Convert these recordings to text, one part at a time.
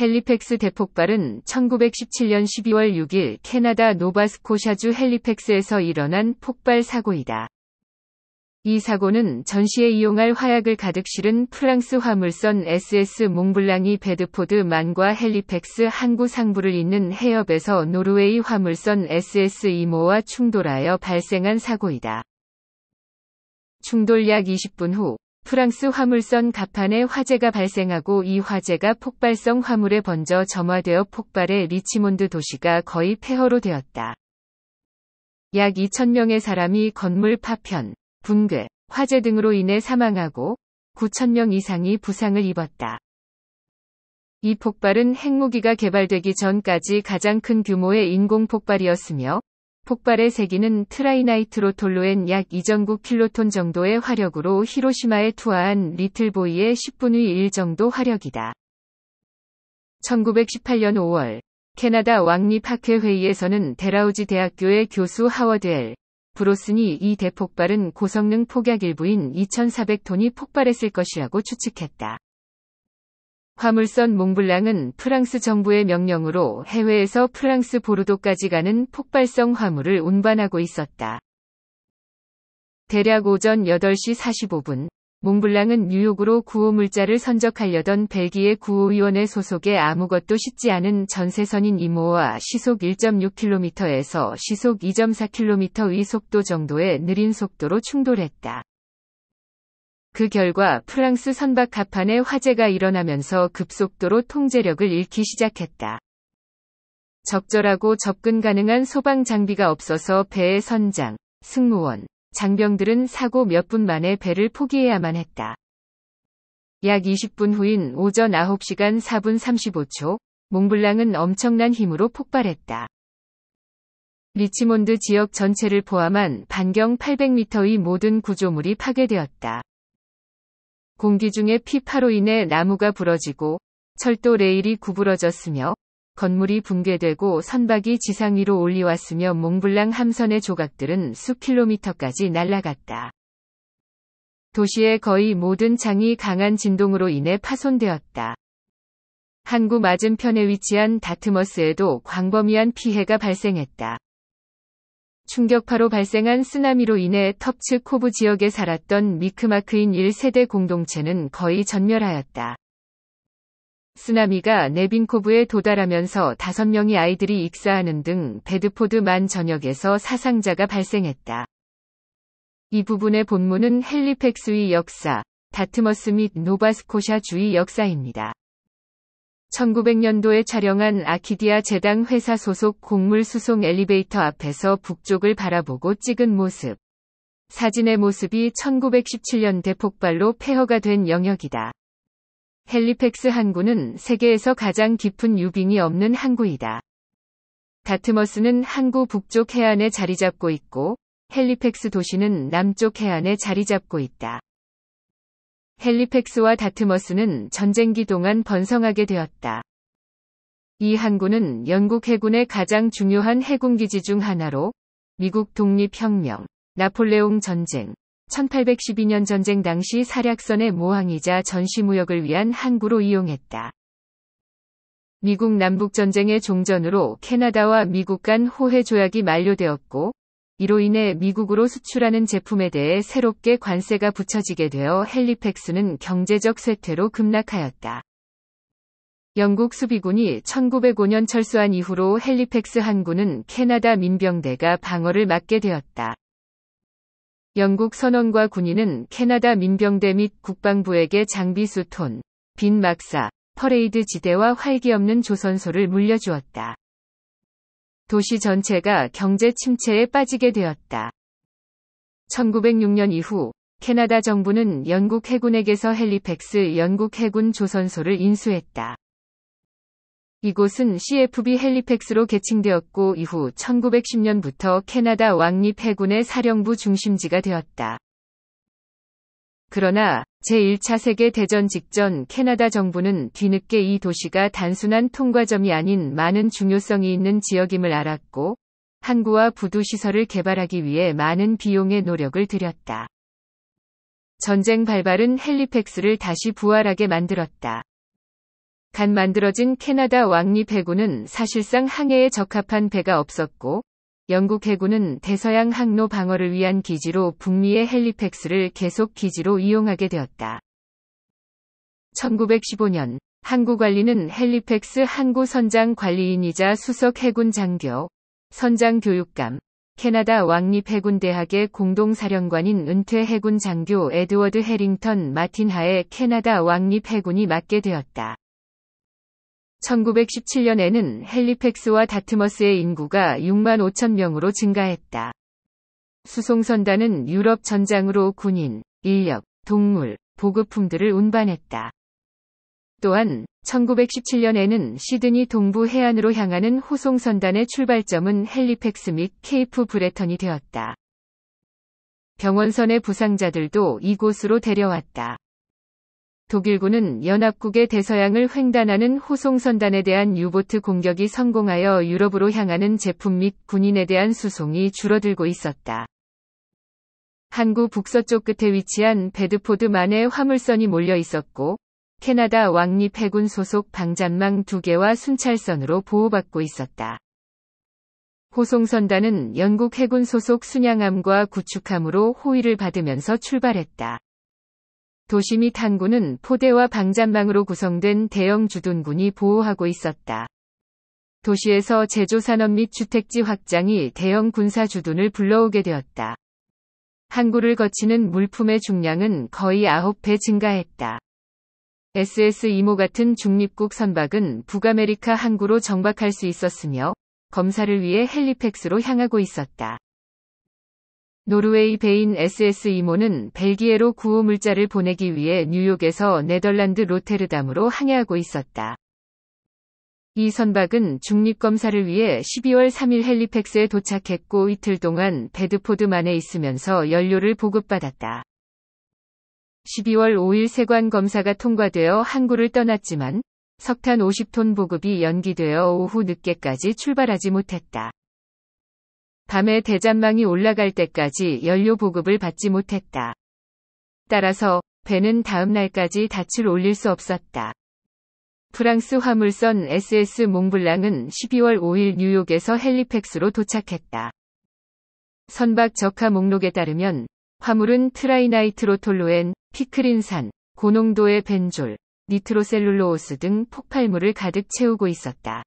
헬리팩스 대폭발은 1917년 12월 6일 캐나다 노바스코샤주 헬리팩스에서 일어난 폭발 사고이다. 이 사고는 전시에 이용할 화약을 가득 실은 프랑스 화물선 SS 몽블랑이 베드포드 만과 헬리팩스 항구 상부를 잇는 해협에서 노르웨이 화물선 SS 이모와 충돌하여 발생한 사고이다. 충돌 약 20분 후 프랑스 화물선 갑판에 화재가 발생하고 이 화재가 폭발성 화물에 번져 점화되어 폭발해 리치몬드 도시가 거의 폐허로 되었다. 약 2천명의 사람이 건물 파편, 붕괴, 화재 등으로 인해 사망하고 9천명 이상이 부상을 입었다. 이 폭발은 핵무기가 개발되기 전까지 가장 큰 규모의 인공 폭발이었으며 폭발의 세기는 트라이나이트로톨로엔 약 2.9킬로톤 정도의 화력으로 히로시마에 투하한 리틀보이의 10분의 1 정도 화력이다. 1918년 5월 캐나다 왕립학회 회의에서는 데라우지 대학교의 교수 하워드 엘 브로슨이 이 대폭발은 고성능 폭약 일부인 2400톤이 폭발했을 것이라고 추측했다. 화물선 몽블랑은 프랑스 정부의 명령으로 해외에서 프랑스 보르도까지 가는 폭발성 화물을 운반하고 있었다. 대략 오전 8시 45분, 몽블랑은 뉴욕으로 구호물자를 선적하려던 벨기에 구호위원회 소속의 아무것도 쉽지 않은 전세선인 이모와 시속 1.6km에서 시속 2.4km의 속도 정도의 느린 속도로 충돌했다. 그 결과 프랑스 선박 갑판에 화재가 일어나면서 급속도로 통제력을 잃기 시작했다. 적절하고 접근 가능한 소방 장비가 없어서 배의 선장, 승무원, 장병들은 사고 몇 분 만에 배를 포기해야만 했다. 약 20분 후인 오전 9시간 4분 35초, 몽블랑은 엄청난 힘으로 폭발했다. 리치몬드 지역 전체를 포함한 반경 800m의 모든 구조물이 파괴되었다. 공기 중에 피파로 인해 나무가 부러지고 철도 레일이 구부러졌으며 건물이 붕괴되고 선박이 지상 위로 올리왔으며 몽블랑 함선의 조각들은 수킬로미터까지 날아갔다. 도시의 거의 모든 장이 강한 진동으로 인해 파손되었다. 항구 맞은편에 위치한 다트머스에도 광범위한 피해가 발생했다. 충격파로 발생한 쓰나미로 인해 텁츠 코브 지역에 살았던 미크마크인 1세대 공동체는 거의 전멸하였다. 쓰나미가 네빈코브에 도달하면서 5명의 아이들이 익사하는 등 베드포드 만 전역에서 사상자가 발생했다. 이 부분의 본문은 헬리팩스의 역사, 다트머스 및 노바스코샤 주의 역사입니다. 1900년도에 촬영한 아키디아 제당 회사 소속 곡물 수송 엘리베이터 앞에서 북쪽을 바라보고 찍은 모습. 사진의 모습이 1917년대 폭발로 폐허가 된 영역이다. 헬리팩스 항구는 세계에서 가장 깊은 유빙이 없는 항구이다. 다트머스는 항구 북쪽 해안에 자리 잡고 있고 헬리팩스 도시는 남쪽 해안에 자리 잡고 있다. 헬리팩스와 다트머스는 전쟁기 동안 번성하게 되었다. 이 항구는 영국 해군의 가장 중요한 해군기지 중 하나로 미국 독립혁명, 나폴레옹 전쟁, 1812년 전쟁 당시 사략선의 모항이자 전시무역을 위한 항구로 이용했다. 미국 남북전쟁의 종전으로 캐나다와 미국 간 호해조약이 만료되었고 이로 인해 미국으로 수출하는 제품에 대해 새롭게 관세가 붙여지게 되어 헬리팩스는 경제적 쇠퇴로 급락하였다. 영국 수비군이 1905년 철수한 이후로 헬리팩스 항구는 캐나다 민병대가 방어를 맡게 되었다. 영국 선원과 군인은 캐나다 민병대 및 국방부에게 장비 수톤, 빈 막사, 퍼레이드 지대와 활기 없는 조선소를 물려주었다. 도시 전체가 경제 침체에 빠지게 되었다. 1906년 이후 캐나다 정부는 영국 해군에게서 헬리팩스 영국 해군 조선소를 인수했다. 이곳은 CFB 헬리팩스로 개칭되었고 이후 1910년부터 캐나다 왕립 해군의 사령부 중심지가 되었다. 그러나 제1차 세계대전 직전 캐나다 정부는 뒤늦게 이 도시가 단순한 통과점이 아닌 많은 중요성이 있는 지역임을 알았고 항구와 부두시설을 개발하기 위해 많은 비용의 노력을 들였다. 전쟁 발발은 헬리팩스를 다시 부활하게 만들었다. 간 만들어진 캐나다 왕립 해군은 사실상 항해에 적합한 배가 없었고 영국 해군은 대서양 항로 방어를 위한 기지로 북미의 헬리팩스를 계속 기지로 이용하게 되었다. 1915년 항구관리는 헬리팩스 항구 선장 관리인이자 수석 해군 장교, 선장 교육감, 캐나다 왕립해군대학의 공동사령관인 은퇴 해군 장교 에드워드 해링턴 마틴하의 캐나다 왕립해군이 맡게 되었다. 1917년에는 헬리팩스와 다트머스의 인구가 6만 5천 명으로 증가했다. 수송선단은 유럽 전장으로 군인, 인력, 동물, 보급품들을 운반했다. 또한 1917년에는 시드니 동부 해안으로 향하는 호송선단의 출발점은 헬리팩스 및 케이프 브레턴이 되었다. 병원선의 부상자들도 이곳으로 데려왔다. 독일군은 연합국의 대서양을 횡단하는 호송선단에 대한 유보트 공격이 성공하여 유럽으로 향하는 제품 및 군인에 대한 수송이 줄어들고 있었다. 항구 북서쪽 끝에 위치한 베드포드만의 화물선이 몰려 있었고 캐나다 왕립 해군 소속 방잔망 2개와 순찰선으로 보호받고 있었다. 호송선단은 영국 해군 소속 순양함과 구축함으로 호위를 받으면서 출발했다. 도시 및 항구는 포대와 방잔망으로 구성된 대형 주둔군이 보호하고 있었다. 도시에서 제조산업 및 주택지 확장이 대형 군사 주둔을 불러오게 되었다. 항구를 거치는 물품의 중량은 거의 9배 증가했다. SS 이모 같은 중립국 선박은 북아메리카 항구로 정박할 수 있었으며 검사를 위해 헬리팩스로 향하고 있었다. 노르웨이 배인 SS 이모는 벨기에로 구호 물자를 보내기 위해 뉴욕에서 네덜란드 로테르담으로 항해하고 있었다. 이 선박은 중립검사를 위해 12월 3일 헬리팩스에 도착했고 이틀 동안 베드포드만에 있으면서 연료를 보급받았다. 12월 5일 세관 검사가 통과되어 항구를 떠났지만 석탄 50톤 보급이 연기되어 오후 늦게까지 출발하지 못했다. 밤에 대잔망이 올라갈 때까지 연료 보급을 받지 못했다. 따라서 배는 다음 날까지 닻을 올릴 수 없었다. 프랑스 화물선 SS 몽블랑은 12월 5일 뉴욕에서 헬리팩스로 도착했다. 선박 적하 목록에 따르면 화물은 트라이나이트로톨로엔, 피크린산, 고농도의 벤졸, 니트로셀룰로오스 등 폭발물을 가득 채우고 있었다.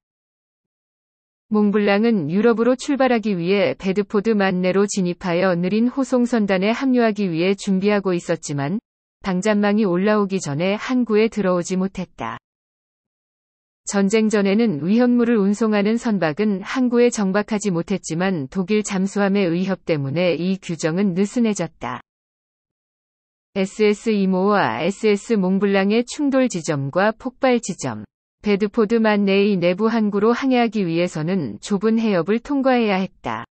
몽블랑은 유럽으로 출발하기 위해 베드포드 만내로 진입하여 느린 호송선단에 합류하기 위해 준비하고 있었지만 방잔망이 올라오기 전에 항구에 들어오지 못했다. 전쟁 전에는 위험물을 운송하는 선박은 항구에 정박하지 못했지만 독일 잠수함의 의협 때문에 이 규정은 느슨해졌다. SS 이모와 SS 몽블랑의 충돌 지점과 폭발 지점 베드포드만 내의 내부 항구로 항해하기 위해서는 좁은 해협을 통과해야 했다.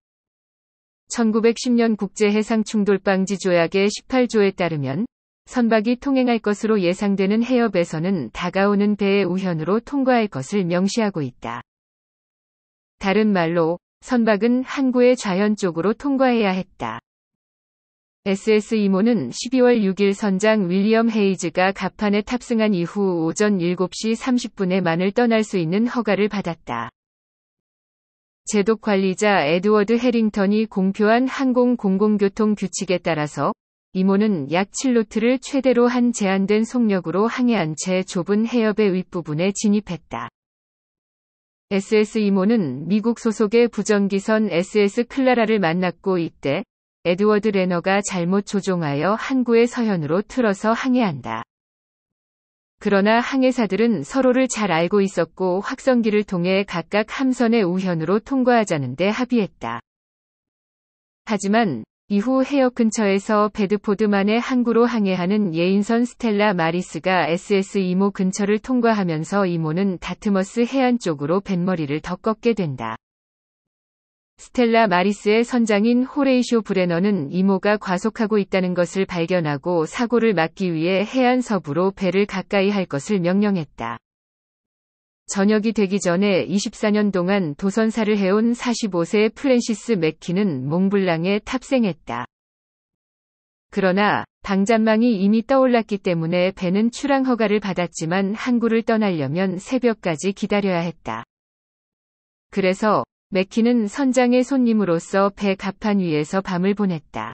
1910년 국제해상 충돌방지 조약의 18조에 따르면 선박이 통행할 것으로 예상되는 해협에서는 다가오는 배의 우현으로 통과할 것을 명시하고 있다. 다른 말로 선박은 항구의 좌현 쪽으로 통과해야 했다. SS 이모는 12월 6일 선장 윌리엄 헤이즈가 갑판에 탑승한 이후 오전 7시 30분에 만을 떠날 수 있는 허가를 받았다. 제독 관리자 에드워드 해링턴이 공표한 항공 공공교통 규칙에 따라서 이모는 약 7노트를 최대로 한 제한된 속력으로 항해한 채 좁은 해협의 윗부분에 진입했다. SS 이모는 미국 소속의 부전기선 SS 클라라를 만났고 이때 에드워드 레너가 잘못 조종하여 항구의 서현으로 틀어서 항해한다. 그러나 항해사들은 서로를 잘 알고 있었고 확성기를 통해 각각 함선의 우현으로 통과하자는데 합의했다. 하지만 이후 해역 근처에서 베드포드만의 항구로 항해하는 예인선 스텔라 마리스가 SS 이모 근처를 통과하면서 이모는 다트머스 해안 쪽으로 뱃머리를 더 꺾게 된다. 스텔라 마리스의 선장인 호레이쇼 브레너는 이모가 과속하고 있다는 것을 발견하고 사고를 막기 위해 해안 서부로 배를 가까이 할 것을 명령했다. 저녁이 되기 전에 24년 동안 도선사를 해온 45세 프랜시스 맥키는 몽블랑에 탑승했다. 그러나 방잔망이 이미 떠올랐기 때문에 배는 출항 허가를 받았지만 항구를 떠나려면 새벽까지 기다려야 했다. 그래서 맥키는 선장의 손님으로서 배 갑판 위에서 밤을 보냈다.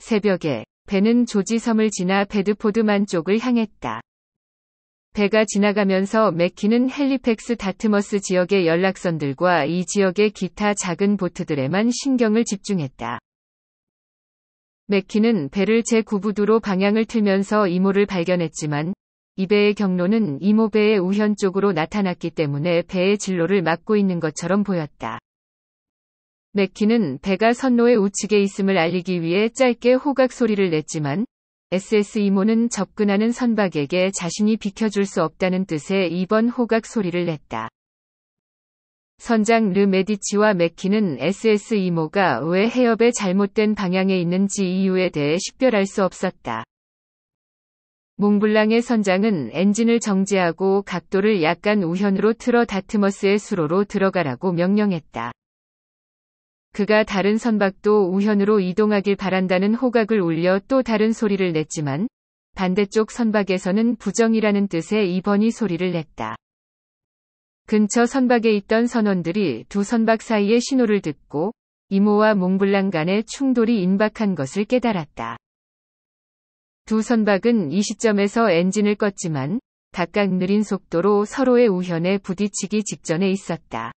새벽에 배는 조지섬을 지나 베드포드만 쪽을 향했다. 배가 지나가면서 맥키는 헬리팩스 다트머스 지역의 연락선들과 이 지역의 기타 작은 보트들에만 신경을 집중했다. 맥키는 배를 제9부두로 방향을 틀면서 이모를 발견했지만 이 배의 경로는 이모배의 우현 쪽으로 나타났기 때문에 배의 진로를 막고 있는 것처럼 보였다. 맥키는 배가 선로의 우측에 있음을 알리기 위해 짧게 호각 소리를 냈지만 SS 이모는 접근하는 선박에게 자신이 비켜줄 수 없다는 뜻의 이번 호각 소리를 냈다. 선장 르 메디치와 맥키는 SS 이모가 왜 해협의 잘못된 방향에 있는지 이유에 대해 식별할 수 없었다. 몽블랑의 선장은 엔진을 정지하고 각도를 약간 우현으로 틀어 다트머스의 수로로 들어가라고 명령했다. 그가 다른 선박도 우현으로 이동하길 바란다는 호각을 울려 또 다른 소리를 냈지만 반대쪽 선박에서는 부정이라는 뜻의 2번이 소리를 냈다. 근처 선박에 있던 선원들이 두 선박 사이의 신호를 듣고 이모와 몽블랑 간의 충돌이 임박한 것을 깨달았다. 두 선박은 이 시점에서 엔진을 껐지만 각각 느린 속도로 서로의 우현에 부딪히기 직전에 있었다.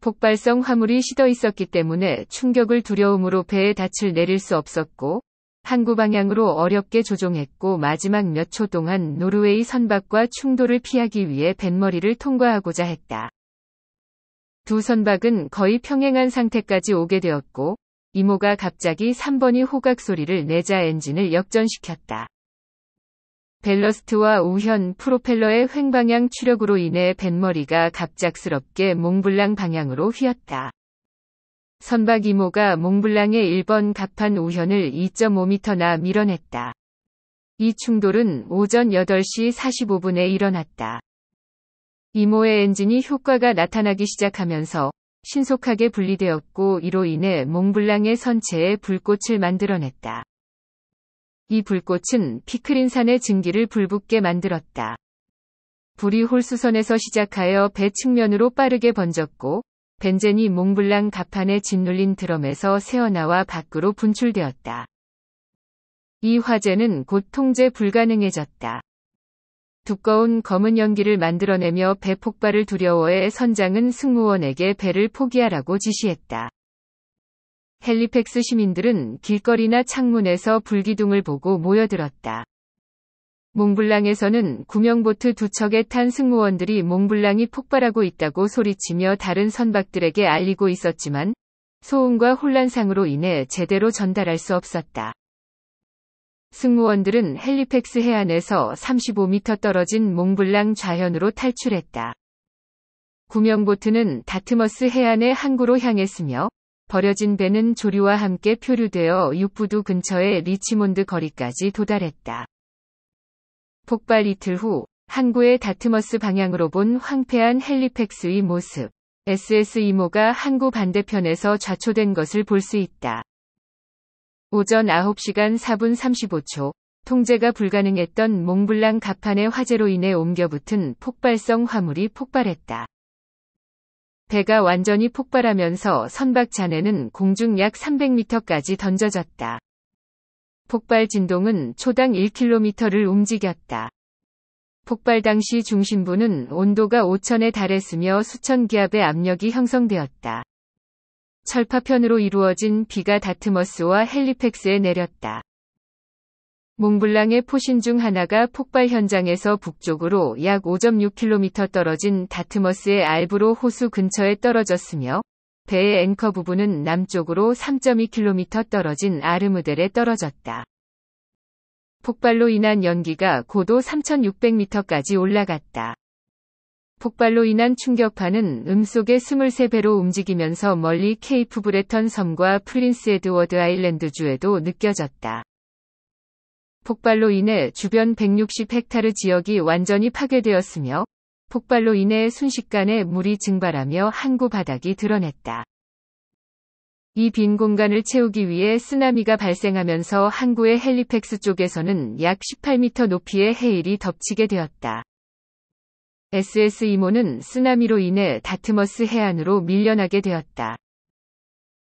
폭발성 화물이 시더 있었기 때문에 충격을 두려움으로 배에 닻을 내릴 수 없었고 항구 방향으로 어렵게 조종했고 마지막 몇 초 동안 노르웨이 선박과 충돌을 피하기 위해 뱃머리를 통과하고자 했다. 두 선박은 거의 평행한 상태까지 오게 되었고 이모가 갑자기 3번이 호각 소리를 내자 엔진을 역전시켰다. 벨러스트와 우현 프로펠러의 횡방향 추력으로 인해 뱃머리가 갑작스럽게 몽블랑 방향으로 휘었다. 선박 이모가 몽블랑의 1번 갑판 우현을 2.5m나 밀어냈다. 이 충돌은 오전 8시 45분에 일어났다. 이모의 엔진이 효과가 나타나기 시작하면서 신속하게 분리되었고 이로 인해 몽블랑의 선체에 불꽃을 만들어냈다. 이 불꽃은 피크린산의 증기를 불붙게 만들었다. 불이 홀수선에서 시작하여 배 측면으로 빠르게 번졌고 벤젠이 몽블랑 가판에 짓눌린 드럼에서 새어나와 밖으로 분출되었다. 이 화재는 곧 통제 불가능해졌다. 두꺼운 검은 연기를 만들어내며 배 폭발을 두려워해 선장은 승무원에게 배를 포기하라고 지시했다. 헬리팩스 시민들은 길거리나 창문에서 불기둥을 보고 모여들었다. 몽블랑에서는 구명보트 두 척에 탄 승무원들이 몽블랑이 폭발하고 있다고 소리치며 다른 선박들에게 알리고 있었지만 소음과 혼란상으로 인해 제대로 전달할 수 없었다. 승무원들은 헬리팩스 해안에서 35m 떨어진 몽블랑 좌현으로 탈출했다. 구명보트는 다트머스 해안의 항구로 향했으며 버려진 배는 조류와 함께 표류되어 육부두 근처의 리치몬드 거리까지 도달했다. 폭발 이틀 후 항구의 다트머스 방향으로 본 황폐한 헬리팩스의 모습. SS 이모가 항구 반대편에서 좌초된 것을 볼 수 있다. 오전 9시간 4분 35초 통제가 불가능했던 몽블랑 갑판의 화재로 인해 옮겨붙은 폭발성 화물이 폭발했다. 배가 완전히 폭발하면서 선박 잔해는 공중 약 300m까지 던져졌다. 폭발 진동은 초당 1km를 움직였다. 폭발 당시 중심부는 온도가 5천에 달했으며 수천 기압의 압력이 형성되었다. 철파편으로 이루어진 비가 다트머스와 헬리팩스에 내렸다. 몽블랑의 포신 중 하나가 폭발 현장에서 북쪽으로 약 5.6km 떨어진 다트머스의 알브로 호수 근처에 떨어졌으며 배의 앵커 부분은 남쪽으로 3.2km 떨어진 아르무델에 떨어졌다. 폭발로 인한 연기가 고도 3,600m까지 올라갔다. 폭발로 인한 충격파는 음속의 23배로 움직이면서 멀리 케이프 브레턴 섬과 프린스 에드워드 아일랜드주에도 느껴졌다. 폭발로 인해 주변 160헥타르 지역이 완전히 파괴되었으며 폭발로 인해 순식간에 물이 증발하며 항구 바닥이 드러냈다. 이 빈 공간을 채우기 위해 쓰나미가 발생하면서 항구의 헬리팩스 쪽에서는 약 18m 높이의 해일이 덮치게 되었다. SS 이모는 쓰나미로 인해 다트머스 해안으로 밀려나게 되었다.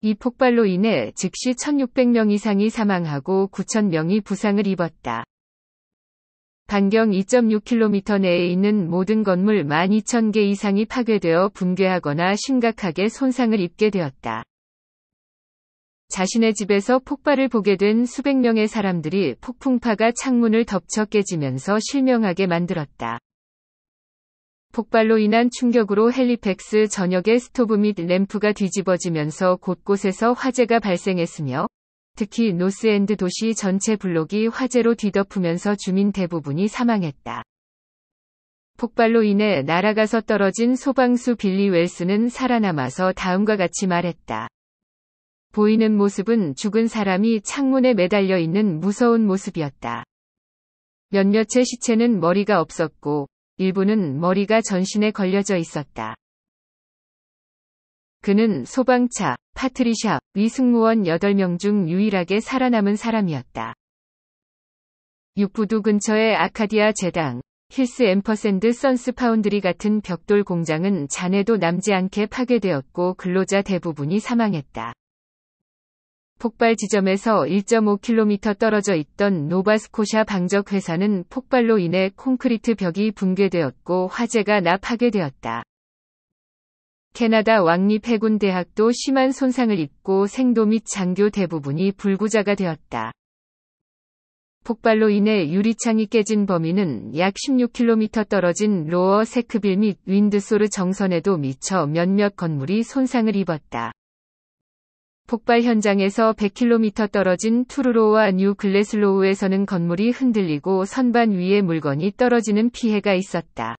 이 폭발로 인해 즉시 1600명 이상이 사망하고 9000명이 부상을 입었다. 반경 2.6km 내에 있는 모든 건물 12,000개 이상이 파괴되어 붕괴하거나 심각하게 손상을 입게 되었다. 자신의 집에서 폭발을 보게 된 수백 명의 사람들이 폭풍파가 창문을 덮쳐 깨지면서 실명하게 만들었다. 폭발로 인한 충격으로 헬리팩스 전역의 스토브 및 램프가 뒤집어지면서 곳곳에서 화재가 발생했으며 특히 노스엔드 도시 전체 블록이 화재로 뒤덮으면서 주민 대부분이 사망했다. 폭발로 인해 날아가서 떨어진 소방수 빌리 웰스는 살아남아서 다음과 같이 말했다. 보이는 모습은 죽은 사람이 창문에 매달려 있는 무서운 모습이었다. 몇몇의 시체는 머리가 없었고 일부는 머리가 전신에 걸려져 있었다. 그는 소방차, 파트리샤, 위승무원 8명 중 유일하게 살아남은 사람이었다. 육부두 근처의 아카디아 제당, 힐스 앰퍼샌드 선스 파운드리 같은 벽돌 공장은 잔해도 남지 않게 파괴되었고 근로자 대부분이 사망했다. 폭발 지점에서 1.5km 떨어져 있던 노바스코샤 방적 회사는 폭발로 인해 콘크리트 벽이 붕괴되었고 화재가 나 파괴되었다. 캐나다 왕립해군대학도 심한 손상을 입고 생도 및 장교 대부분이 불구자가 되었다. 폭발로 인해 유리창이 깨진 범위는 약 16km 떨어진 로어 세크빌 및 윈드소르 정선에도 미쳐 몇몇 건물이 손상을 입었다. 폭발 현장에서 100km 떨어진 투르로와 뉴 글래슬로우에서는 건물이 흔들리고 선반 위에 물건이 떨어지는 피해가 있었다.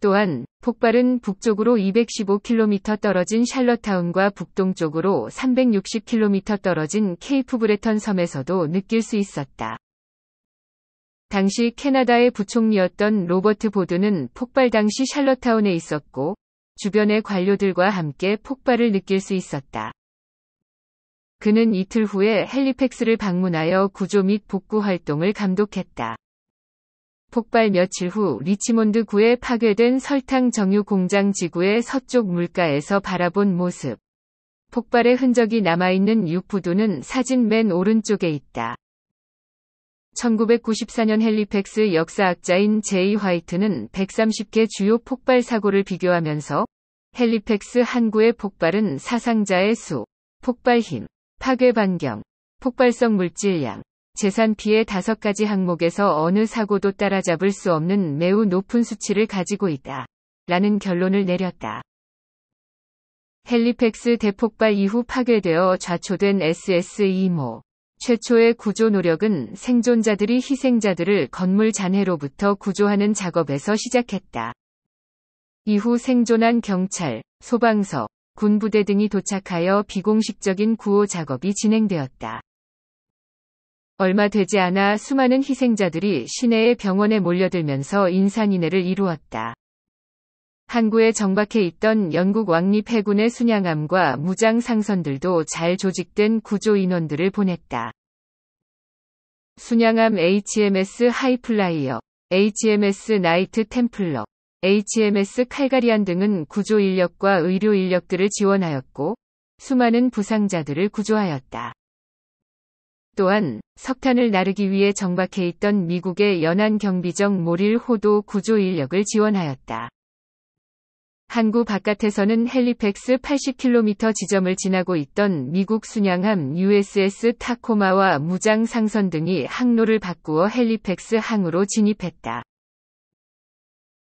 또한 폭발은 북쪽으로 215km 떨어진 샬럿타운과 북동쪽으로 360km 떨어진 케이프 브레턴 섬에서도 느낄 수 있었다. 당시 캐나다의 부총리였던 로버트 보드는 폭발 당시 샬럿타운에 있었고 주변의 관료들과 함께 폭발을 느낄 수 있었다. 그는 이틀 후에 헬리팩스를 방문하여 구조 및 복구 활동을 감독했다. 폭발 며칠 후 리치몬드 구에 파괴된 설탕 정유 공장 지구의 서쪽 물가에서 바라본 모습. 폭발의 흔적이 남아있는 육부두는 사진 맨 오른쪽에 있다. 1994년 헬리팩스 역사학자인 제이 화이트는 130개 주요 폭발 사고를 비교하면서 헬리팩스 항구의 폭발은 사상자의 수, 폭발 힘, 파괴 반경, 폭발성 물질량, 재산 피해 다섯 가지 항목에서 어느 사고도 따라잡을 수 없는 매우 높은 수치를 가지고 있다. 라는 결론을 내렸다. 헬리팩스 대폭발 이후 파괴되어 좌초된 SS-2모. 최초의 구조 노력은 생존자들이 희생자들을 건물 잔해로부터 구조하는 작업에서 시작했다. 이후 생존한 경찰, 소방서, 군부대 등이 도착하여 비공식적인 구호 작업이 진행되었다. 얼마 되지 않아 수많은 희생자들이 시내의 병원에 몰려들면서 인산인해를 이루었다. 항구에 정박해 있던 영국 왕립 해군의 순양함과 무장 상선들도 잘 조직된 구조 인원들을 보냈다. 순양함 HMS 하이플라이어, HMS 나이트 템플러, HMS 칼가리안 등은 구조 인력과 의료 인력들을 지원하였고 수많은 부상자들을 구조하였다. 또한 석탄을 나르기 위해 정박해 있던 미국의 연안 경비정 모릴 호도 구조 인력을 지원하였다. 항구 바깥에서는 헬리팩스 80km 지점을 지나고 있던 미국 순양함 USS 타코마와 무장 상선 등이 항로를 바꾸어 헬리팩스 항으로 진입했다.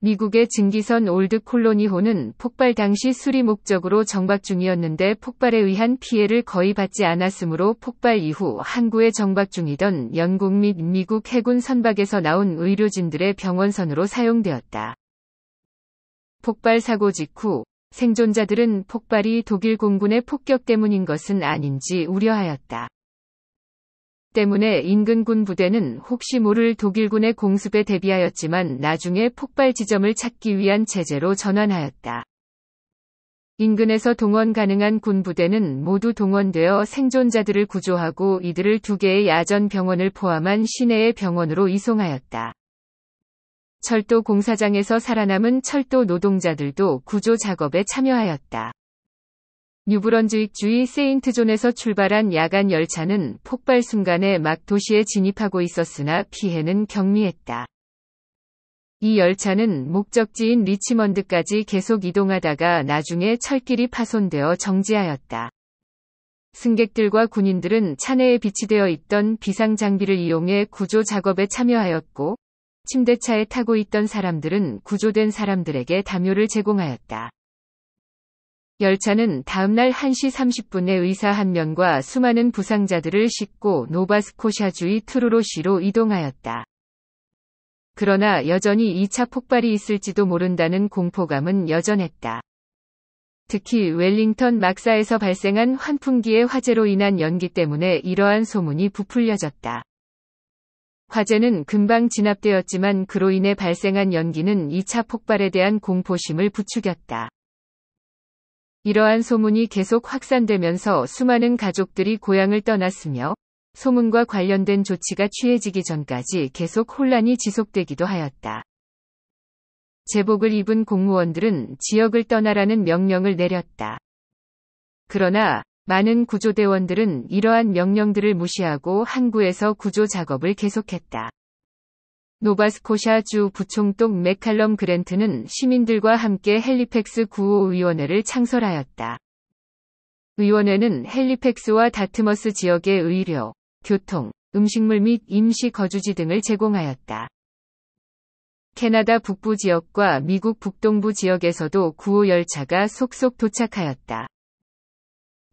미국의 증기선 올드 콜로니호는 폭발 당시 수리 목적으로 정박 중이었는데 폭발에 의한 피해를 거의 받지 않았으므로 폭발 이후 항구에 정박 중이던 영국 및 미국 해군 선박에서 나온 의료진들의 병원선으로 사용되었다. 폭발 사고 직후 생존자들은 폭발이 독일 공군의 폭격 때문인 것은 아닌지 우려하였다. 때문에 인근군 부대는 혹시 모를 독일군의 공습에 대비하였지만 나중에 폭발 지점을 찾기 위한 제재로 전환하였다. 인근에서 동원 가능한 군부대는 모두 동원되어 생존자들을 구조하고 이들을 두 개의 야전 병원을 포함한 시내의 병원으로 이송하였다. 철도 공사장에서 살아남은 철도 노동자들도 구조 작업에 참여하였다. 뉴브런즈윅주의 세인트존에서 출발한 야간 열차는 폭발 순간에 막 도시에 진입하고 있었으나 피해는 경미했다. 이 열차는 목적지인 리치먼드까지 계속 이동하다가 나중에 철길이 파손되어 정지하였다. 승객들과 군인들은 차내에 비치되어 있던 비상 장비를 이용해 구조 작업에 참여하였고, 침대차에 타고 있던 사람들은 구조된 사람들에게 담요를 제공하였다. 열차는 다음날 1시 30분에 의사 한 명과 수많은 부상자들을 싣고 노바스코샤주의 트루로시로 이동하였다. 그러나 여전히 2차 폭발이 있을지도 모른다는 공포감은 여전했다. 특히 웰링턴 막사에서 발생한 환풍기의 화재로 인한 연기 때문에 이러한 소문이 부풀려졌다. 화재는 금방 진압되었지만 그로 인해 발생한 연기는 2차 폭발에 대한 공포심을 부추겼다. 이러한 소문이 계속 확산되면서 수많은 가족들이 고향을 떠났으며 소문과 관련된 조치가 취해지기 전까지 계속 혼란이 지속되기도 하였다. 제복을 입은 공무원들은 지역을 떠나라는 명령을 내렸다. 그러나 많은 구조대원들은 이러한 명령들을 무시하고 항구에서 구조 작업을 계속했다. 노바스코샤주 부총독 맥칼럼 그랜트는 시민들과 함께 헬리팩스 구호위원회를 창설하였다. 의원회는 헬리팩스와 다트머스 지역의 의료, 교통, 음식물 및 임시 거주지 등을 제공하였다. 캐나다 북부 지역과 미국 북동부 지역에서도 구호 열차가 속속 도착하였다.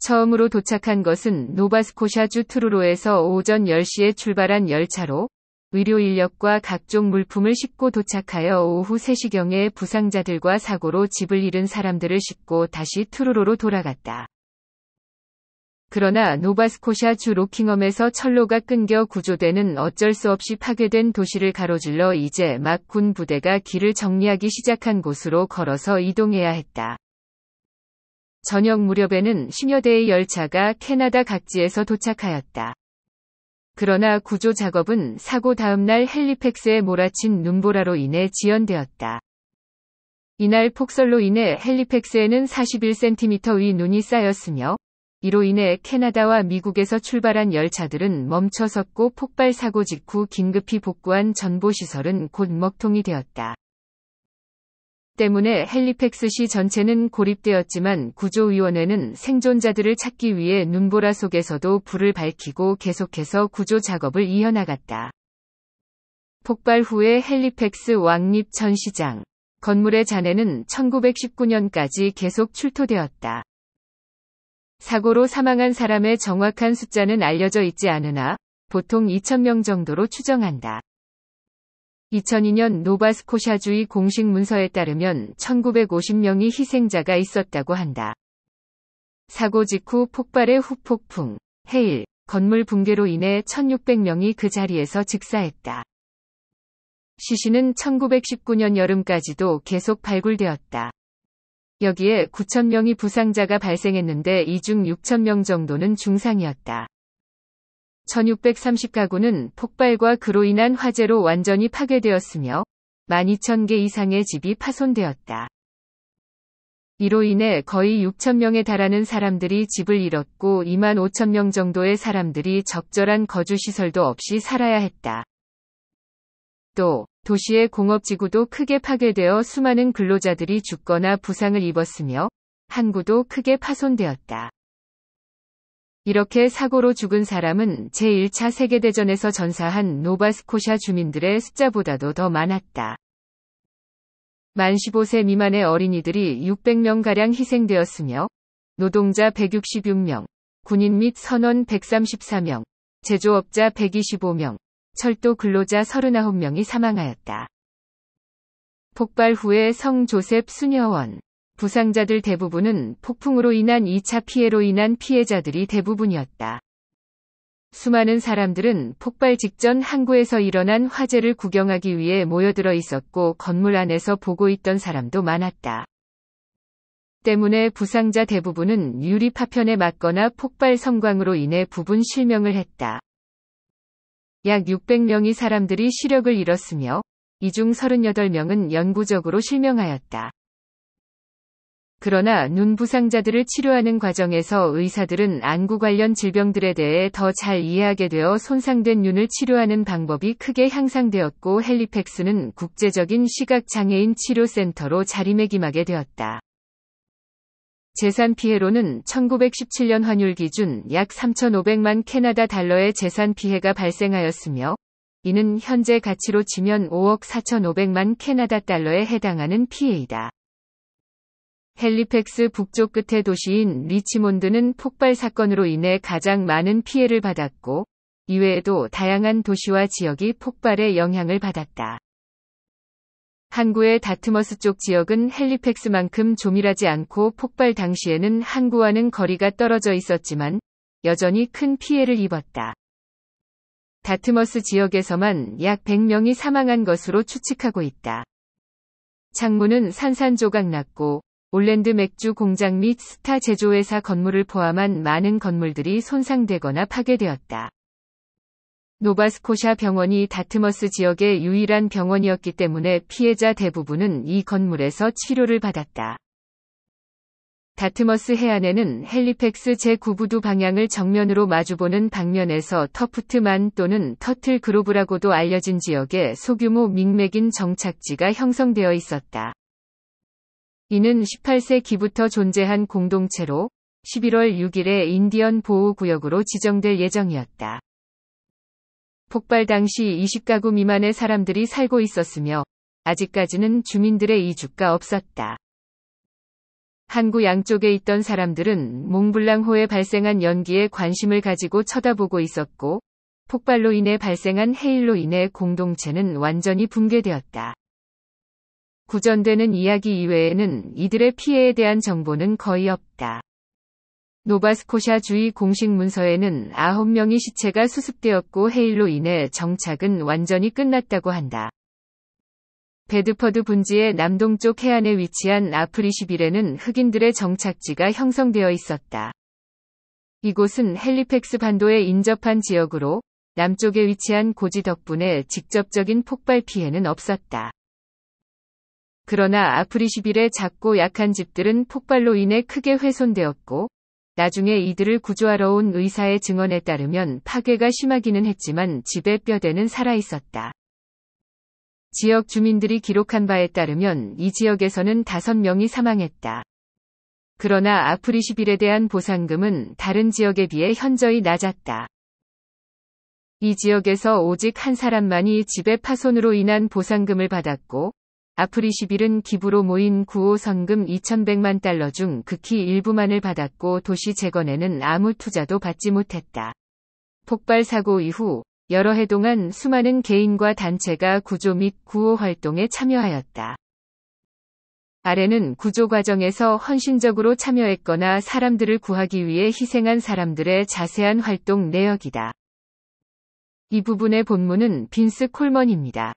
처음으로 도착한 것은 노바스코샤주 트루로에서 오전 10시에 출발한 열차로 의료 인력과 각종 물품을 싣고 도착하여 오후 3시경에 부상자들과 사고로 집을 잃은 사람들을 싣고 다시 트루로로 돌아갔다. 그러나 노바스코샤 주 로킹엄에서 철로가 끊겨 구조되는 어쩔 수 없이 파괴된 도시를 가로질러 이제 막 군 부대가 길을 정리하기 시작한 곳으로 걸어서 이동해야 했다. 저녁 무렵에는 심여 대의 열차가 캐나다 각지에서 도착하였다. 그러나 구조 작업은 사고 다음날 헬리팩스에 몰아친 눈보라로 인해 지연되었다. 이날 폭설로 인해 헬리팩스에는 41cm 위 눈이 쌓였으며 이로 인해 캐나다와 미국에서 출발한 열차들은 멈춰섰고 폭발 사고 직후 긴급히 복구한 전보시설은 곧 먹통이 되었다. 때문에 헬리팩스시 전체는 고립되었지만 구조위원회는 생존자들을 찾기 위해 눈보라 속에서도 불을 밝히고 계속해서 구조 작업을 이어나갔다. 폭발 후에 헬리팩스 왕립 전 시장 건물의 잔해는 1919년까지 계속 출토되었다. 사고로 사망한 사람의 정확한 숫자는 알려져 있지 않으나 보통 2,000명 정도로 추정한다. 2002년 노바스코샤주의 공식 문서에 따르면 1950명이 희생자가 있었다고 한다. 사고 직후 폭발의 후폭풍, 해일, 건물 붕괴로 인해 1600명이 그 자리에서 즉사했다. 시신은 1919년 여름까지도 계속 발굴되었다. 여기에 9,000명이 부상자가 발생했는데 이 중 6,000명 정도는 중상이었다. 1630가구는 폭발과 그로 인한 화재로 완전히 파괴되었으며 12,000개 이상의 집이 파손되었다. 이로 인해 거의 6,000명에 달하는 사람들이 집을 잃었고 2만 5 0명 정도의 사람들이 적절한 거주시설도 없이 살아야 했다. 또 도시의 공업지구도 크게 파괴되어 수많은 근로자들이 죽거나 부상을 입었으며 항구도 크게 파손되었다. 이렇게 사고로 죽은 사람은 제1차 세계대전에서 전사한 노바스코샤 주민들의 숫자보다도 더 많았다. 만 15세 미만의 어린이들이 600명가량 희생되었으며, 노동자 166명, 군인 및 선원 134명, 제조업자 125명, 철도 근로자 39명이 사망하였다. 폭발 후에 성 조셉 수녀원, 부상자들 대부분은 폭풍으로 인한 2차 피해로 인한 피해자들이 대부분이었다. 수많은 사람들은 폭발 직전 항구에서 일어난 화재를 구경하기 위해 모여들어 있었고 건물 안에서 보고 있던 사람도 많았다. 때문에 부상자 대부분은 유리 파편에 맞거나 폭발 성광으로 인해 부분 실명을 했다. 약6 0 0명이 사람들이 시력을 잃었으며 이 중 38명은 영구적으로 실명하였다. 그러나 눈 부상자들을 치료하는 과정에서 의사들은 안구 관련 질병들에 대해 더 잘 이해하게 되어 손상된 눈을 치료하는 방법이 크게 향상되었고 헬리팩스는 국제적인 시각장애인 치료센터로 자리매김하게 되었다. 재산 피해로는 1917년 환율 기준 약 3,500만 캐나다 달러의 재산 피해가 발생하였으며 이는 현재 가치로 치면 5억 4,500만 캐나다 달러에 해당하는 피해이다. 헬리팩스 북쪽 끝의 도시인 리치몬드는 폭발 사건으로 인해 가장 많은 피해를 받았고, 이외에도 다양한 도시와 지역이 폭발에 영향을 받았다. 항구의 다트머스 쪽 지역은 헬리팩스만큼 조밀하지 않고 폭발 당시에는 항구와는 거리가 떨어져 있었지만 여전히 큰 피해를 입었다. 다트머스 지역에서만 약 100명이 사망한 것으로 추측하고 있다. 창문은 산산조각 났고 올랜드 맥주 공장 및 스타 제조회사 건물을 포함한 많은 건물들이 손상되거나 파괴되었다. 노바스코샤 병원이 다트머스 지역의 유일한 병원이었기 때문에 피해자 대부분은 이 건물에서 치료를 받았다. 다트머스 해안에는 헬리팩스 제9부두 방향을 정면으로 마주보는 방면에서 터프트만 또는 터틀 그로브라고도 알려진 지역에 소규모 밍맥인 정착지가 형성되어 있었다. 이는 18세기부터 존재한 공동체로 11월 6일에 인디언 보호구역으로 지정될 예정이었다. 폭발 당시 20가구 미만의 사람들이 살고 있었으며 아직까지는 주민들의 이주가 없었다. 항구 양쪽에 있던 사람들은 몽블랑호에 발생한 연기에 관심을 가지고 쳐다보고 있었고 폭발로 인해 발생한 해일로 인해 공동체는 완전히 붕괴되었다. 구전되는 이야기 이외에는 이들의 피해에 대한 정보는 거의 없다. 노바스코샤 주의 공식 문서에는 9명의 시체가 수습되었고 해일로 인해 정착은 완전히 끝났다고 한다. 베드퍼드 분지의 남동쪽 해안에 위치한 아프리시빌에는 흑인들의 정착지가 형성되어 있었다. 이곳은 헬리팩스 반도에 인접한 지역으로 남쪽에 위치한 고지 덕분에 직접적인 폭발 피해는 없었다. 그러나 아프리시빌의 작고 약한 집들은 폭발로 인해 크게 훼손되었고 나중에 이들을 구조하러 온 의사의 증언에 따르면 파괴가 심하기는 했지만 집의 뼈대는 살아있었다. 지역 주민들이 기록한 바에 따르면 이 지역에서는 5명이 사망했다. 그러나 아프리시빌에 대한 보상금은 다른 지역에 비해 현저히 낮았다. 이 지역에서 오직 한 사람만이 집의 파손으로 인한 보상금을 받았고 아프리시빌은 기부로 모인 구호 성금 2,100만 달러 중 극히 일부만을 받았고 도시 재건에는 아무 투자도 받지 못했다. 폭발 사고 이후 여러 해 동안 수많은 개인과 단체가 구조 및 구호 활동에 참여하였다. 아래는 구조 과정에서 헌신적으로 참여했거나 사람들을 구하기 위해 희생한 사람들의 자세한 활동 내역이다. 이 부분의 본문은 빈스 콜먼입니다.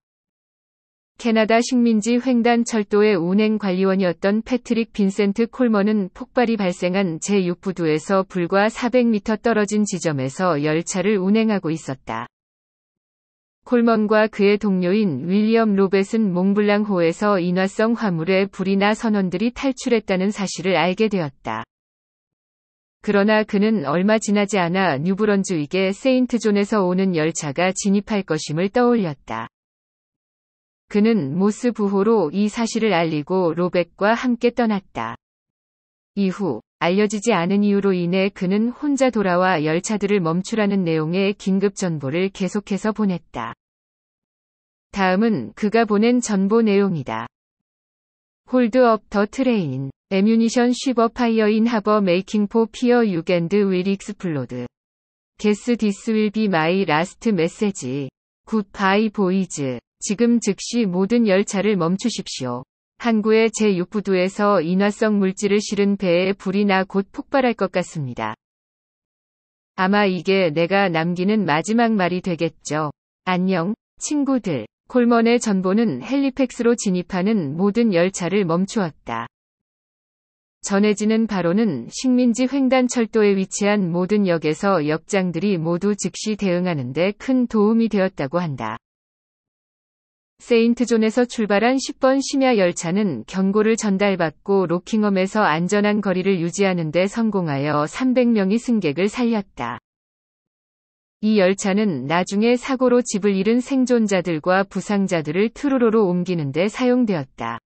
캐나다 식민지 횡단 철도의 운행 관리원이었던 패트릭 빈센트 콜먼은 폭발이 발생한 제6부두에서 불과 400m 떨어진 지점에서 열차를 운행하고 있었다. 콜먼과 그의 동료인 윌리엄 로벳은 몽블랑호에서 인화성 화물에 불이나 선원들이 탈출했다는 사실을 알게 되었다. 그러나 그는 얼마 지나지 않아 뉴브런즈윅의 세인트존에서 오는 열차가 진입할 것임을 떠올렸다. 그는 모스 부호로 이 사실을 알리고 로백과 함께 떠났다. 이후 알려지지 않은 이유로 인해 그는 혼자 돌아와 열차들을 멈추라는 내용의 긴급 전보를 계속해서 보냈다. 다음은 그가 보낸 전보 내용이다. 홀드업 더 트레인, 에뮤니션 쉬버 파이어 인 하버 메이킹 포 피어 유겐드 윌 익스플로드. 게스 디스 윌비 마이 라스트 메시지. 굿바이 보이즈. 지금 즉시 모든 열차를 멈추십시오. 항구의 제6부두에서 인화성 물질을 실은 배에 불이 나 곧 폭발할 것 같습니다. 아마 이게 내가 남기는 마지막 말이 되겠죠. 안녕, 친구들. 콜먼의 전보는 헬리팩스로 진입하는 모든 열차를 멈추었다. 전해지는 바로는 식민지 횡단 철도에 위치한 모든 역에서 역장들이 모두 즉시 대응하는데 큰 도움이 되었다고 한다. 세인트존에서 출발한 10번 심야 열차는 경고를 전달받고 로킹엄에서 안전한 거리를 유지하는 데 성공하여 300명의 승객을 살렸다. 이 열차는 나중에 사고로 집을 잃은 생존자들과 부상자들을 트루로로 옮기는 데 사용되었다.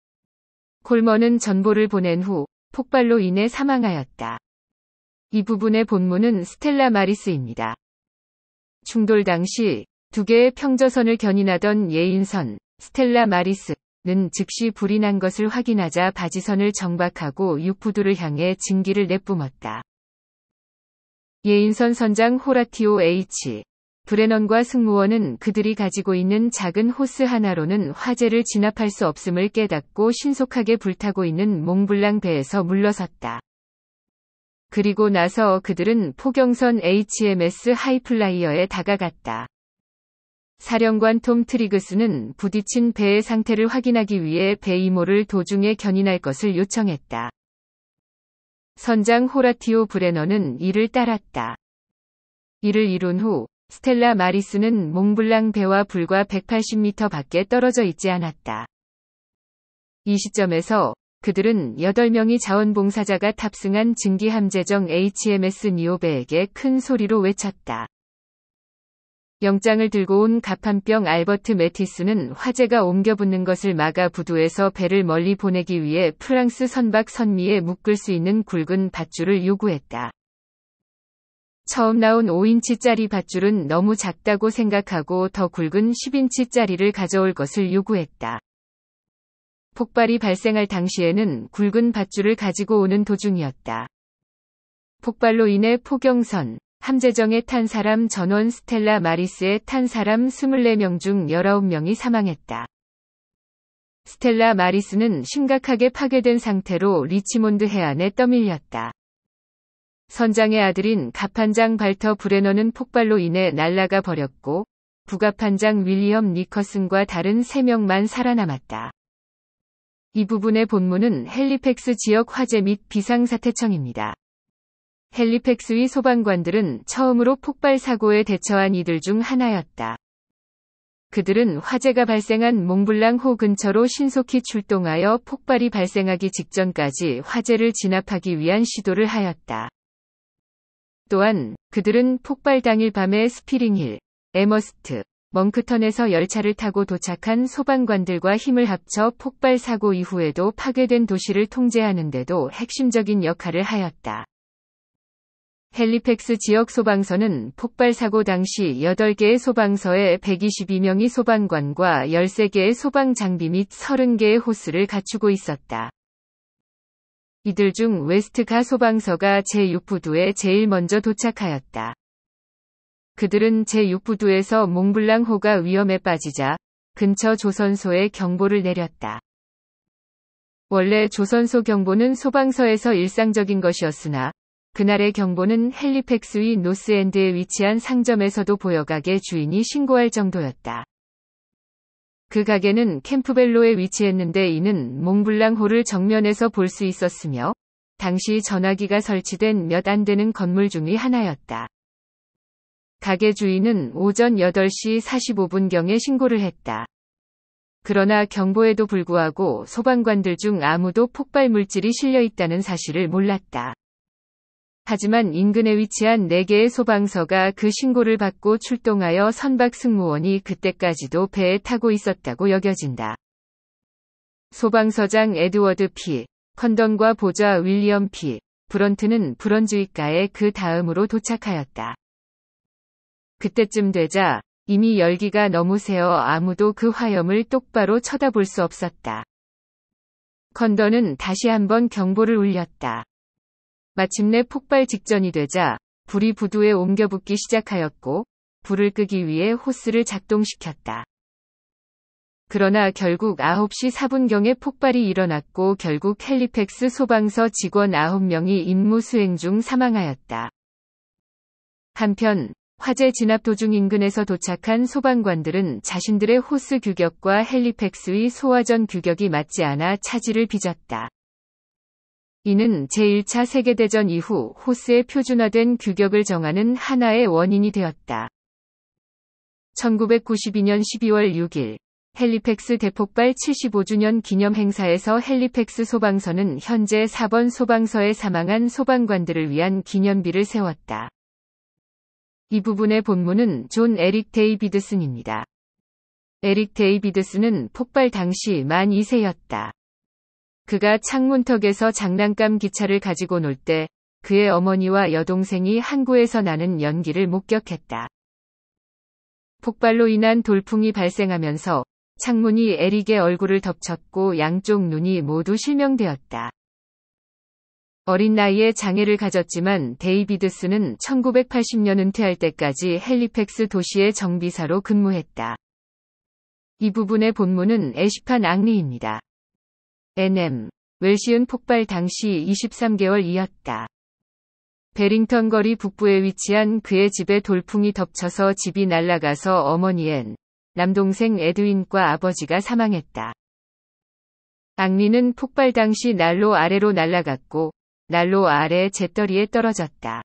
골먼은 전보를 보낸 후 폭발로 인해 사망하였다. 이 부분의 본문은 스텔라 마리스입니다. 충돌 당시 두 개의 평저선을 견인하던 예인선, 스텔라 마리스는 즉시 불이 난 것을 확인하자 바지선을 정박하고 육부드를 향해 증기를 내뿜었다. 예인선 선장 호라티오 H. 브레넌과 승무원은 그들이 가지고 있는 작은 호스 하나로는 화재를 진압할 수 없음을 깨닫고 신속하게 불타고 있는 몽블랑 배에서 물러섰다. 그리고 나서 그들은 포경선 HMS 하이플라이어에 다가갔다. 사령관 톰 트리그스는 부딪힌 배의 상태를 확인하기 위해 배 이모를 도중에 견인할 것을 요청했다. 선장 호라티오 브레너는 이를 따랐다. 이를 이룬 후 스텔라 마리스는 몽블랑 배와 불과 180m 밖에 떨어져 있지 않았다. 이 시점에서 그들은 8명의 자원봉사자가 탑승한 증기함재정 HMS 니오베에게 큰 소리로 외쳤다. 영장을 들고 온갑판병 알버트 메티스는 화재가 옮겨붙는 것을 막아 부두에서 배를 멀리 보내기 위해 프랑스 선박 선미에 묶을 수 있는 굵은 밧줄을 요구했다. 처음 나온 5인치짜리 밧줄은 너무 작다고 생각하고 더 굵은 10인치짜리를 가져올 것을 요구했다. 폭발이 발생할 당시에는 굵은 밧줄을 가지고 오는 도중이었다. 폭발로 인해 포경선, 함재정에 탄 사람 전원 스텔라 마리스에 탄 사람 24명 중 19명이 사망했다. 스텔라 마리스는 심각하게 파괴된 상태로 리치몬드 해안에 떠밀렸다. 선장의 아들인 갑판장 발터 브레너는 폭발로 인해 날라가 버렸고 부갑판장 윌리엄 니커슨과 다른 3명만 살아남았다. 이 부분의 본문은 헬리팩스 지역 화재 및 비상사태청입니다. 헬리팩스의 소방관들은 처음으로 폭발 사고에 대처한 이들 중 하나였다. 그들은 화재가 발생한 몽블랑호 근처로 신속히 출동하여 폭발이 발생하기 직전까지 화재를 진압하기 위한 시도를 하였다. 또한 그들은 폭발 당일 밤에 스피링힐, 에머스트, 멍크턴에서 열차를 타고 도착한 소방관들과 힘을 합쳐 폭발 사고 이후에도 파괴된 도시를 통제하는데도 핵심적인 역할을 하였다. 헬리팩스 지역 소방서는 폭발 사고 당시 8개의 소방서에 122명의 소방관과 13개의 소방 장비 및 30개의 호스를 갖추고 있었다. 이들 중웨스트카 소방서가 제6부두에 제일 먼저 도착하였다. 그들은 제6부두에서 몽블랑호가 위험에 빠지자 근처 조선소에 경보를 내렸다. 원래 조선소 경보는 소방서에서 일상적인 것이었으나 그날의 경보는 헬리팩스의 노스엔드에 위치한 상점에서도 보여가게 주인이 신고할 정도였다. 그 가게는 캠프벨로에 위치했는데 이는 몽블랑호를 정면에서 볼 수 있었으며 당시 전화기가 설치된 몇 안 되는 건물 중의 하나였다. 가게 주인은 오전 8시 45분경에 신고를 했다. 그러나 경보에도 불구하고 소방관들 중 아무도 폭발 물질이 실려 있다는 사실을 몰랐다. 하지만 인근에 위치한 4개의 소방서가 그 신고를 받고 출동하여 선박 승무원이 그때까지도 배에 타고 있었다고 여겨진다. 소방서장 에드워드 피, 컨던과 보좌 윌리엄 피, 브런트는 브런즈위가에 그 다음으로 도착하였다. 그때쯤 되자 이미 열기가 너무 세어 아무도 그 화염을 똑바로 쳐다볼 수 없었다. 컨던은 다시 한번 경보를 울렸다. 마침내 폭발 직전이 되자 불이 부두에 옮겨 붙기 시작하였고 불을 끄기 위해 호스를 작동시켰다. 그러나 결국 9시 4분경에 폭발이 일어났고 결국 캘리팩스 소방서 직원 9명이 임무 수행 중 사망하였다. 한편 화재 진압 도중 인근에서 도착한 소방관들은 자신들의 호스 규격과 헬리팩스의 소화전 규격이 맞지 않아 차질을 빚었다. 이는 제1차 세계대전 이후 호스의 표준화된 규격을 정하는 하나의 원인이 되었다. 1992년 12월 6일 헬리팩스 대폭발 75주년 기념 행사에서 헬리팩스 소방서는 현재 4번 소방서에 사망한 소방관들을 위한 기념비를 세웠다. 이 부분의 본문은 존 에릭 데이비드슨입니다. 에릭 데이비드슨은 폭발 당시 만 2세였다. 그가 창문턱에서 장난감 기차를 가지고 놀 때 그의 어머니와 여동생이 항구에서 나는 연기를 목격했다. 폭발로 인한 돌풍이 발생하면서 창문이 에릭의 얼굴을 덮쳤고 양쪽 눈이 모두 실명되었다. 어린 나이에 장애를 가졌지만 데이비드스는 1980년 은퇴할 때까지 헬리팩스 도시의 정비사로 근무했다. 이 부분의 본문은 에시판 앙리입니다. NM 웰시은 폭발 당시 23개월이었다. 베링턴 거리 북부에 위치한 그의 집에 돌풍이 덮쳐서 집이 날아가서 어머니엔 남동생 에드윈과 아버지가 사망했다. 악리는 폭발 당시 난로 아래로 날아갔고 난로 아래 재떨이에 떨어졌다.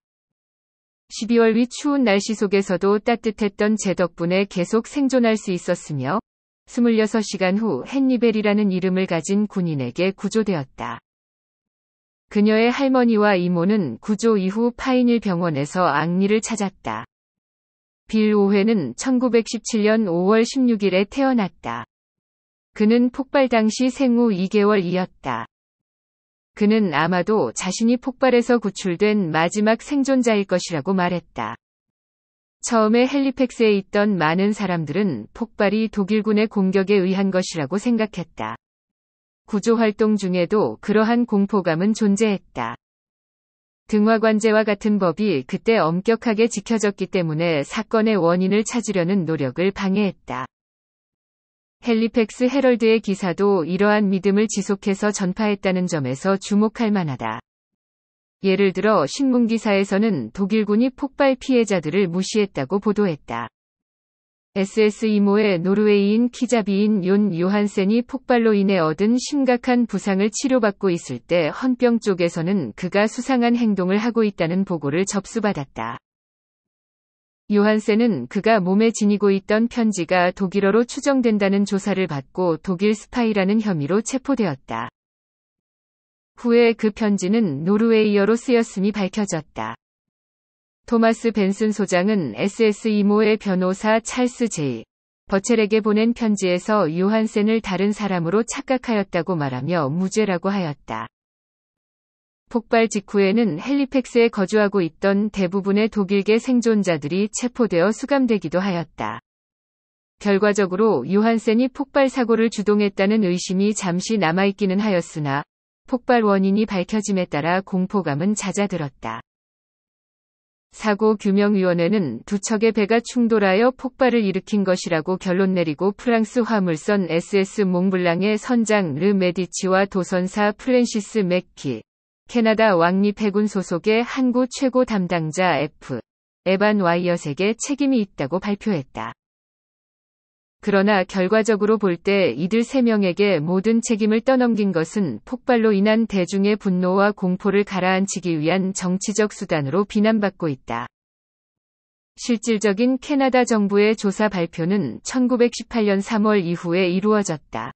12월 위 추운 날씨 속에서도 따뜻했던 제 덕분에 계속 생존할 수 있었으며 26시간 후 헨리벨이라는 이름을 가진 군인에게 구조되었다. 그녀의 할머니와 이모는 구조 이후 파인일 병원에서 악리를 찾았다. 빌 오회는 1917년 5월 16일에 태어났다. 그는 폭발 당시 생후 2개월이었다. 그는 아마도 자신이 폭발에서 구출된 마지막 생존자일 것이라고 말했다. 처음에 헬리팩스에 있던 많은 사람들은 폭발이 독일군의 공격에 의한 것이라고 생각했다. 구조활동 중에도 그러한 공포감은 존재했다. 등화관제와 같은 법이 그때 엄격하게 지켜졌기 때문에 사건의 원인을 찾으려는 노력을 방해했다. 헬리팩스 헤럴드의 기사도 이러한 믿음을 지속해서 전파했다는 점에서 주목할 만하다. 예를 들어 신문기사에서는 독일군이 폭발 피해자들을 무시했다고 보도했다. SS 이모의 노르웨이인 키자비인 윤 요한센이 폭발로 인해 얻은 심각한 부상을 치료받고 있을 때 헌병 쪽에서는 그가 수상한 행동을 하고 있다는 보고를 접수받았다. 요한센은 그가 몸에 지니고 있던 편지가 독일어로 추정된다는 조사를 받고 독일 스파이라는 혐의로 체포되었다. 후에 그 편지는 노르웨이어로 쓰였음이 밝혀졌다. 토마스 벤슨 소장은 SS 이모의 변호사 찰스 제이 버첼에게 보낸 편지에서 요한센을 다른 사람으로 착각하였다고 말하며 무죄라고 하였다. 폭발 직후에는 헬리팩스에 거주하고 있던 대부분의 독일계 생존자들이 체포되어 수감되기도 하였다. 결과적으로 요한센이 폭발 사고를 주동했다는 의심이 잠시 남아있기는 하였으나 폭발 원인이 밝혀짐에 따라 공포감은 잦아들었다. 사고 규명위원회는 두 척의 배가 충돌하여 폭발을 일으킨 것이라고 결론 내리고 프랑스 화물선 SS 몽블랑의 선장 르 메디치와 도선사 플랜시스 맥키, 캐나다 왕립 해군 소속의 항구 최고 담당자 F. 에반 와이어에게 책임이 있다고 발표했다. 그러나 결과적으로 볼 때 이들 3 명에게 모든 책임을 떠넘긴 것은 폭발로 인한 대중의 분노와 공포를 가라앉히기 위한 정치적 수단으로 비난받고 있다. 실질적인 캐나다 정부의 조사 발표는 1918년 3월 이후에 이루어졌다.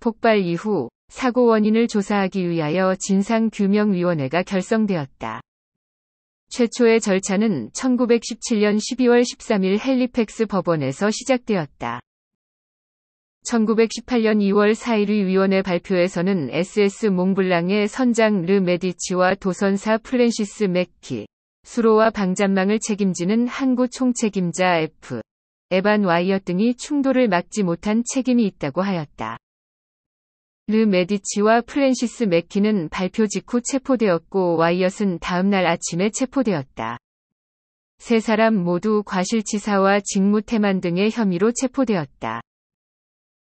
폭발 이후 사고 원인을 조사하기 위하여 진상규명위원회가 결성되었다. 최초의 절차는 1917년 12월 13일 헬리팩스 법원에서 시작되었다. 1918년 2월 4일의 위원회 발표에서는 SS 몽블랑의 선장 르 메디치와 도선사 플랜시스 맥키, 수로와 방잔망을 책임지는 항구 총책임자 F, 에반 와이어 등이 충돌을 막지 못한 책임이 있다고 하였다. 르 메디치와 프랜시스 맥키는 발표 직후 체포되었고 와이엇은 다음날 아침에 체포되었다. 세 사람 모두 과실치사와 직무태만 등의 혐의로 체포되었다.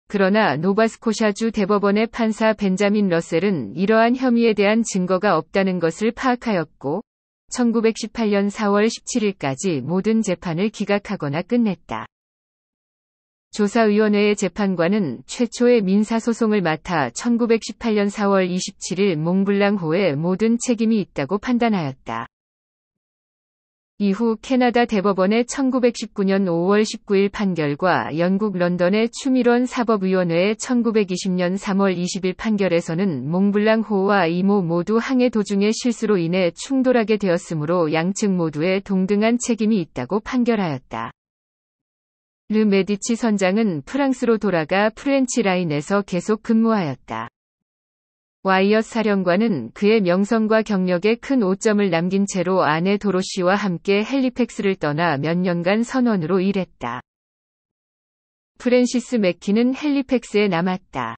그러나 노바스코샤주 대법원의 판사 벤자민 러셀은 이러한 혐의에 대한 증거가 없다는 것을 파악하였고 1918년 4월 17일까지 모든 재판을 기각하거나 끝냈다. 조사위원회의 재판관은 최초의 민사소송을 맡아 1918년 4월 27일 몽블랑호에 모든 책임이 있다고 판단하였다. 이후 캐나다 대법원의 1919년 5월 19일 판결과 영국 런던의 추밀원 사법위원회의 1920년 3월 20일 판결에서는 몽블랑 호와 이모 모두 항해 도중의 실수로 인해 충돌하게 되었으므로 양측 모두에 동등한 책임이 있다고 판결하였다. 르 메디치 선장은 프랑스로 돌아가 프렌치 라인에서 계속 근무하였다. 와이엇 사령관은 그의 명성과 경력에 큰 오점을 남긴 채로 아내 도로시와 함께 헬리팩스를 떠나 몇 년간 선원으로 일했다. 프랜시스 맥키는 헬리팩스에 남았다.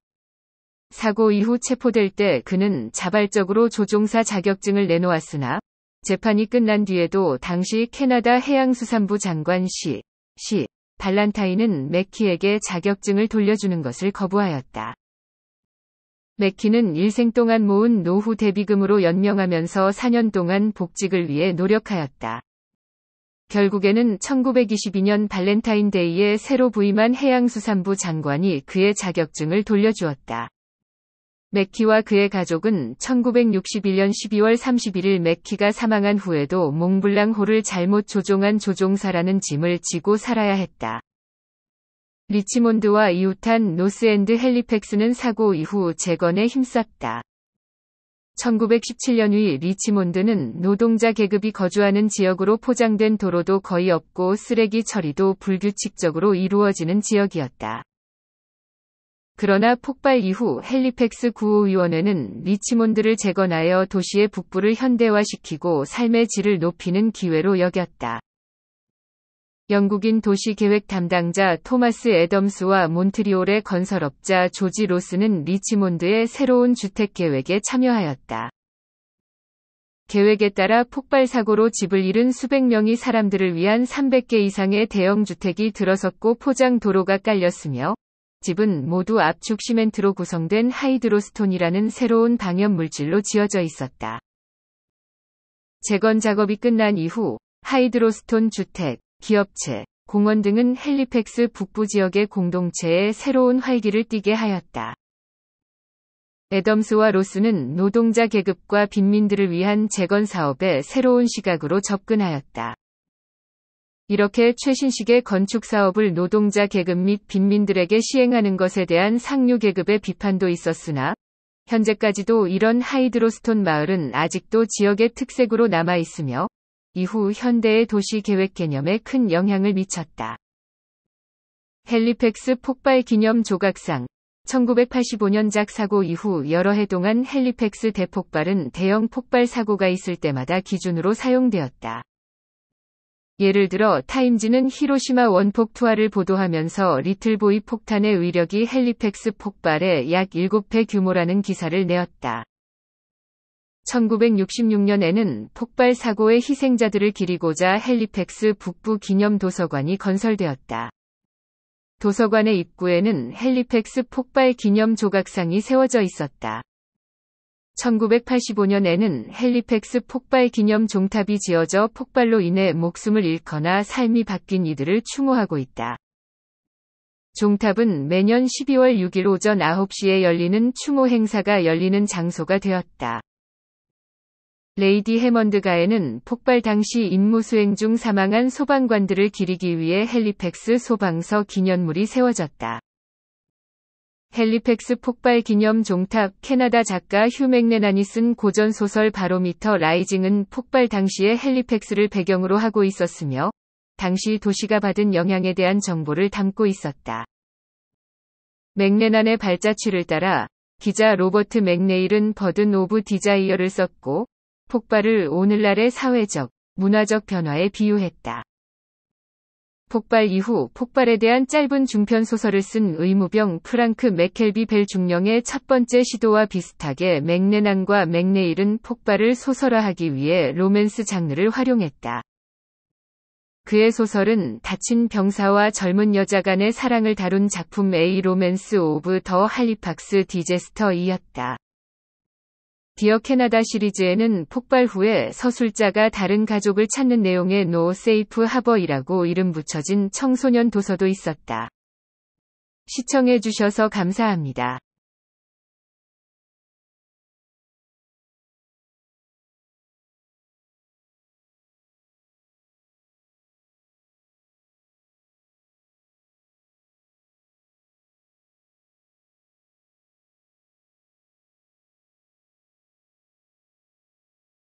사고 이후 체포될 때 그는 자발적으로 조종사 자격증을 내놓았으나 재판이 끝난 뒤에도 당시 캐나다 해양수산부 장관 시, 시, 발란타인은 맥키에게 자격증을 돌려주는 것을 거부하였다. 맥키는 일생 동안 모은 노후 대비금으로 연명하면서 4년 동안 복직을 위해 노력하였다. 결국에는 1922년 발렌타인데이에 새로 부임한 해양수산부 장관이 그의 자격증을 돌려주었다. 맥키와 그의 가족은 1961년 12월 31일 맥키가 사망한 후에도 몽블랑호를 잘못 조종한 조종사라는 짐을 지고 살아야 했다. 리치몬드와 이웃한 노스앤드 헬리팩스는 사고 이후 재건에 힘썼다. 1917년 위 리치몬드는 노동자 계급이 거주하는 지역으로 포장된 도로도 거의 없고 쓰레기 처리도 불규칙적으로 이루어지는 지역이었다. 그러나 폭발 이후 헬리팩스 구위원회는 리치몬드를 재건하여 도시의 북부를 현대화시키고 삶의 질을 높이는 기회로 여겼다. 영국인 도시계획 담당자 토마스 애덤스와 몬트리올의 건설업자 조지 로스는 리치몬드의 새로운 주택계획에 참여하였다. 계획에 따라 폭발 사고로 집을 잃은 수백 명의 사람들을 위한 300개 이상의 대형 주택이 들어섰고 포장 도로가 깔렸으며 집은 모두 압축 시멘트로 구성된 하이드로스톤이라는 새로운 방염 물질로 지어져 있었다. 재건 작업이 끝난 이후 하이드로스톤 주택, 기업체, 공원 등은 헬리팩스 북부 지역의 공동체에 새로운 활기를 띠게 하였다. 애덤스와 로스는 노동자 계급과 빈민들을 위한 재건 사업에 새로운 시각으로 접근하였다. 이렇게 최신식의 건축 사업을 노동자 계급 및 빈민들에게 시행하는 것에 대한 상류 계급의 비판도 있었으나 현재까지도 이런 하이드로스톤 마을은 아직도 지역의 특색으로 남아 있으며 이후 현대의 도시 계획 개념에 큰 영향을 미쳤다. 헬리팩스 폭발 기념 조각상 1985년 작 사고 이후 여러 해 동안 헬리팩스 대폭발은 대형 폭발 사고가 있을 때마다 기준으로 사용되었다. 예를 들어 타임지는 히로시마 원폭투하를 보도하면서 리틀보이 폭탄의 위력이 헬리팩스 폭발의 약 7배 규모라는 기사를 내었다. 1966년에는 폭발 사고의 희생자들을 기리고자 헬리팩스 북부 기념 도서관이 건설되었다. 도서관의 입구에는 헬리팩스 폭발 기념 조각상이 세워져 있었다. 1985년에는 헬리팩스 폭발 기념 종탑이 지어져 폭발로 인해 목숨을 잃거나 삶이 바뀐 이들을 추모하고 있다. 종탑은 매년 12월 6일 오전 9시에 열리는 추모 행사가 열리는 장소가 되었다. 레이디 해먼드 가에는 폭발 당시 임무 수행 중 사망한 소방관들을 기리기 위해 헬리팩스 소방서 기념물이 세워졌다. 헬리팩스 폭발 기념 종탑 캐나다 작가 휴 맥레난이 쓴 고전 소설 바로미터 라이징은 폭발 당시에 헬리팩스를 배경으로 하고 있었으며 당시 도시가 받은 영향에 대한 정보를 담고 있었다. 맥레난의 발자취를 따라 기자 로버트 맥네일은 버든 오브 디자이어를 썼고 폭발을 오늘날의 사회적, 문화적 변화에 비유했다. 폭발 이후 폭발에 대한 짧은 중편 소설을 쓴 의무병 프랑크 맥켈비 벨 중령의 첫 번째 시도와 비슷하게 맥네난과 맥네일은 폭발을 소설화하기 위해 로맨스 장르를 활용했다. 그의 소설은 다친 병사와 젊은 여자 간의 사랑을 다룬 작품 A 로맨스 오브 더 할리팍스 디제스터이었다. 디어 캐나다 시리즈에는 폭발 후에 서술자가 다른 가족을 찾는 내용의 노 세이프 하버이라고 이름 붙여진 청소년 도서도 있었다. 시청해주셔서 감사합니다.